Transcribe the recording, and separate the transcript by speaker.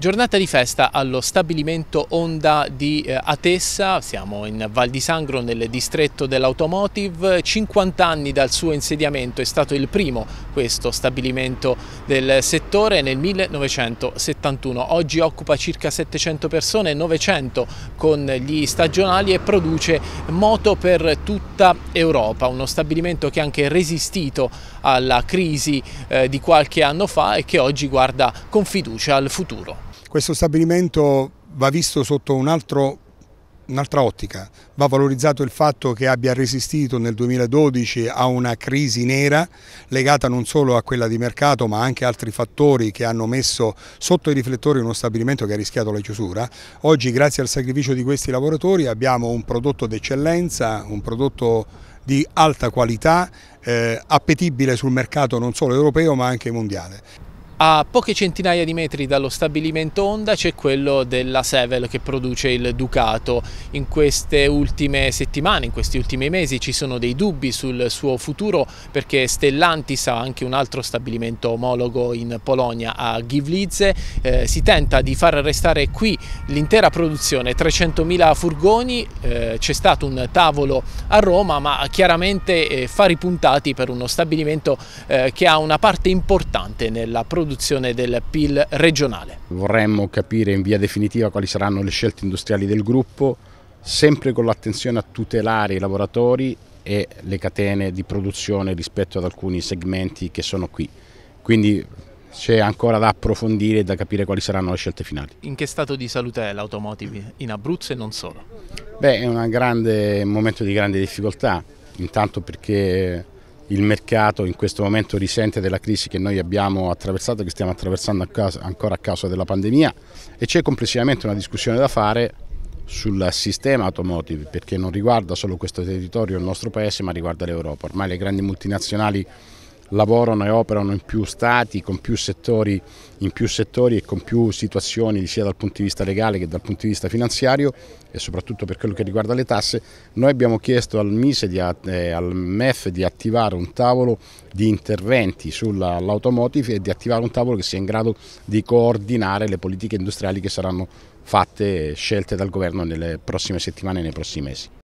Speaker 1: Giornata di festa allo stabilimento Honda di eh, Atessa, siamo in Val di Sangro nel distretto dell'Automotive, 50 anni dal suo insediamento, è stato il primo questo stabilimento del settore nel 1971, oggi occupa circa 700 persone, 900 con gli stagionali e produce moto per tutta Europa, uno stabilimento che ha anche resistito alla crisi eh, di qualche anno fa e che oggi guarda con fiducia al
Speaker 2: futuro. Questo stabilimento va visto sotto un'altra un ottica, va valorizzato il fatto che abbia resistito nel 2012 a una crisi nera legata non solo a quella di mercato ma anche a altri fattori che hanno messo sotto i riflettori uno stabilimento che ha rischiato la chiusura. Oggi grazie al sacrificio di questi lavoratori abbiamo un prodotto d'eccellenza, un prodotto di alta qualità, eh, appetibile sul mercato non solo europeo ma anche mondiale.
Speaker 1: A poche centinaia di metri dallo stabilimento Honda c'è quello della Sevel che produce il Ducato. In queste ultime settimane, in questi ultimi mesi ci sono dei dubbi sul suo futuro perché Stellantis ha anche un altro stabilimento omologo in Polonia a Ghivlice. Eh, si tenta di far restare qui l'intera produzione, 300.000 furgoni, eh, c'è stato un tavolo a Roma ma chiaramente eh, fari puntati per uno stabilimento eh, che ha una parte importante nella produzione produzione del PIL regionale.
Speaker 3: Vorremmo capire in via definitiva quali saranno le scelte industriali del gruppo, sempre con l'attenzione a tutelare i lavoratori e le catene di produzione rispetto ad alcuni segmenti che sono qui. Quindi c'è ancora da approfondire e da capire quali saranno le scelte finali.
Speaker 1: In che stato di salute è l'automotive in Abruzzo e non solo?
Speaker 3: Beh, è grande, un momento di grande difficoltà, intanto perché il mercato in questo momento risente della crisi che noi abbiamo attraversato, che stiamo attraversando ancora a causa della pandemia e c'è complessivamente una discussione da fare sul sistema automotive perché non riguarda solo questo territorio, il nostro paese, ma riguarda l'Europa. Ormai le grandi multinazionali lavorano e operano in più stati, con più settori, in più settori e con più situazioni sia dal punto di vista legale che dal punto di vista finanziario e soprattutto per quello che riguarda le tasse, noi abbiamo chiesto al MISE, di, eh, al MEF di attivare un tavolo di interventi sull'automotive e di attivare un tavolo che sia in grado di coordinare le politiche industriali che saranno fatte, e scelte dal governo nelle prossime settimane e nei prossimi
Speaker 1: mesi.